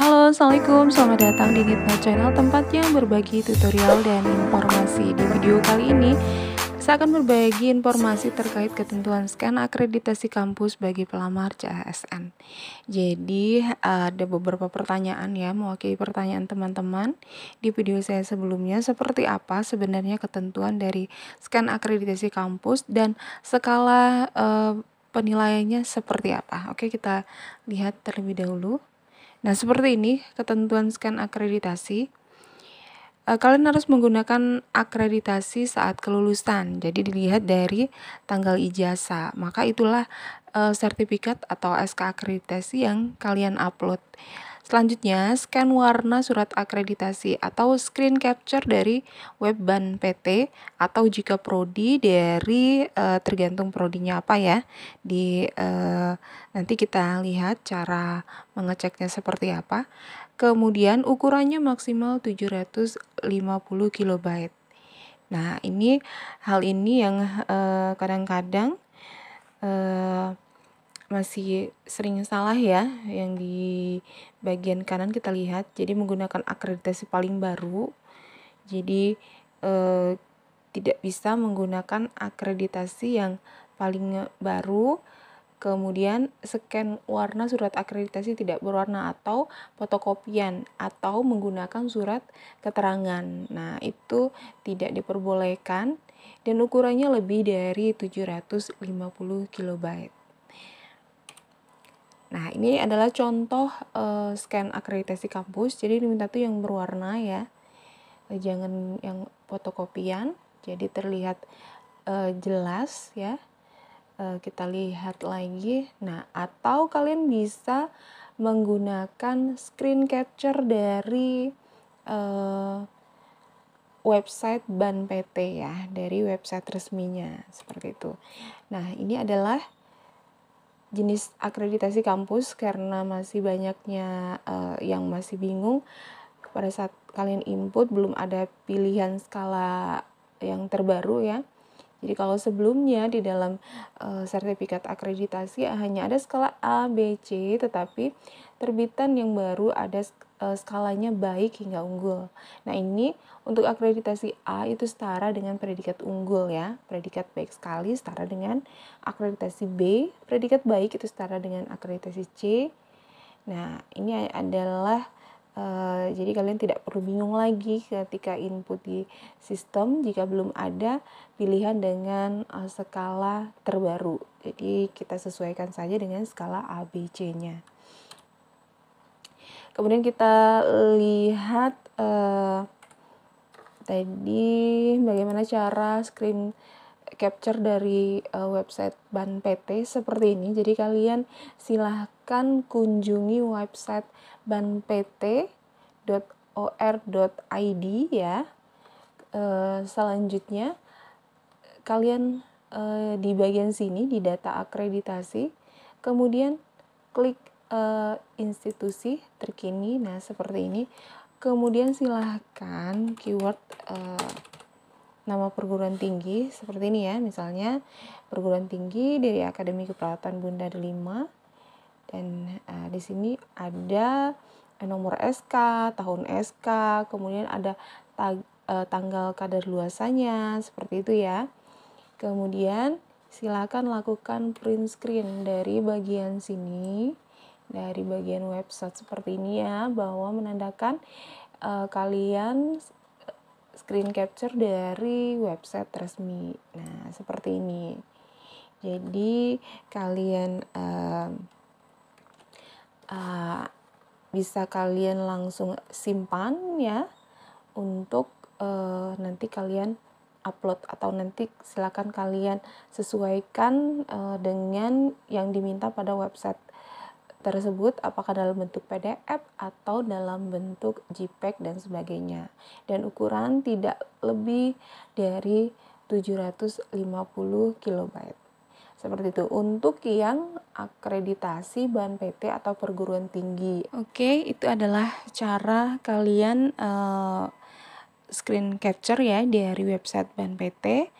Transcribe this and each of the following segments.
Halo, Assalamualaikum, selamat datang di Nitma Channel Tempat yang berbagi tutorial dan informasi Di video kali ini, saya akan berbagi informasi terkait ketentuan scan akreditasi kampus bagi pelamar CASN Jadi, ada beberapa pertanyaan ya, mewakili pertanyaan teman-teman Di video saya sebelumnya, seperti apa sebenarnya ketentuan dari scan akreditasi kampus Dan skala... Eh, penilaiannya seperti apa. Oke, kita lihat terlebih dahulu. Nah, seperti ini ketentuan scan akreditasi. Eh, kalian harus menggunakan akreditasi saat kelulusan. Jadi dilihat dari tanggal ijazah. Maka itulah eh, sertifikat atau SK akreditasi yang kalian upload. Selanjutnya, scan warna surat akreditasi atau screen capture dari web ban PT atau jika prodi dari eh, tergantung prodinya apa ya. Di eh, nanti kita lihat cara mengeceknya seperti apa. Kemudian ukurannya maksimal 750 KB. Nah, ini hal ini yang eh, kadang-kadang masih sering salah ya yang di bagian kanan kita lihat jadi menggunakan akreditasi paling baru jadi eh, tidak bisa menggunakan akreditasi yang paling baru kemudian scan warna surat akreditasi tidak berwarna atau fotokopian atau menggunakan surat keterangan nah itu tidak diperbolehkan dan ukurannya lebih dari 750 kilobyte Nah, ini adalah contoh uh, scan akreditasi kampus. Jadi diminta tuh yang berwarna ya. Eh, jangan yang fotokopian. Jadi terlihat uh, jelas ya. Uh, kita lihat lagi. Nah, atau kalian bisa menggunakan screen capture dari uh, website BAN PT ya, dari website resminya seperti itu. Nah, ini adalah jenis akreditasi kampus karena masih banyaknya uh, yang masih bingung pada saat kalian input belum ada pilihan skala yang terbaru ya. Jadi kalau sebelumnya di dalam uh, sertifikat akreditasi hanya ada skala A, B, C, tetapi terbitan yang baru ada Eh, skalanya baik hingga unggul. Nah, ini untuk akreditasi A itu setara dengan predikat unggul ya. Predikat baik sekali setara dengan akreditasi B, predikat baik itu setara dengan akreditasi C. Nah, ini adalah uh, jadi kalian tidak perlu bingung lagi ketika input di sistem jika belum ada pilihan dengan uh, skala terbaru. Jadi kita sesuaikan saja dengan skala ABC-nya. Kemudian kita lihat uh, tadi bagaimana cara screen capture dari uh, website Ban PT seperti ini. Jadi kalian silahkan kunjungi website ban banpt.or.id ya. Uh, selanjutnya kalian uh, di bagian sini di data akreditasi, kemudian klik uh, institusi terkini. Nah, seperti ini. Kemudian silahkan keyword uh, nama perguruan tinggi seperti ini ya. Misalnya perguruan tinggi dari Akademi Keperawatan Bunda Delima dan uh, di sini ada nomor SK, tahun SK, kemudian ada tag, uh, tanggal luasannya, seperti itu ya. Kemudian silakan lakukan print screen dari bagian sini dari bagian website seperti ini ya bahwa menandakan uh, kalian eh, screen capture dari website resmi. Nah, seperti ini. Jadi kalian uh, uh, bisa kalian langsung simpan ya untuk uh, nanti kalian upload atau nanti silakan kalian sesuaikan uh, dengan yang diminta pada website tersebut apakah dalam bentuk PDF atau dalam bentuk JPEG dan sebagainya. Dan ukuran tidak lebih dari 750 KB. Seperti itu untuk yang akreditasi bahan PT atau perguruan tinggi. Oke, itu adalah cara kalian uh, screen capture ya dari website bahan PT.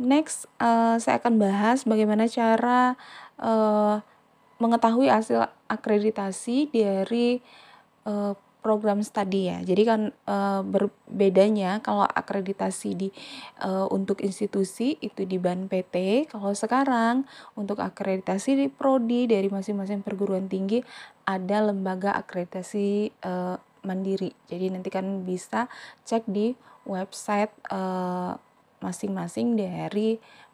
Next, uh, saya akan bahas bagaimana cara uh, mengetahui hasil akreditasi dari uh, program studi ya. Jadi kan uh, berbedanya kalau akreditasi di uh, untuk institusi itu di BAN PT, kalau sekarang untuk akreditasi di prodi dari masing-masing perguruan tinggi ada lembaga akreditasi uh, mandiri. Jadi nanti kan bisa cek di website masing-masing uh, masing -masing dari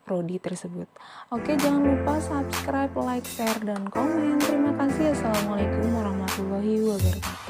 prodi tersebut. Oke, jangan lupa subscribe, like, share, dan komen. Terima kasih. Assalamualaikum warahmatullahi wabarakatuh.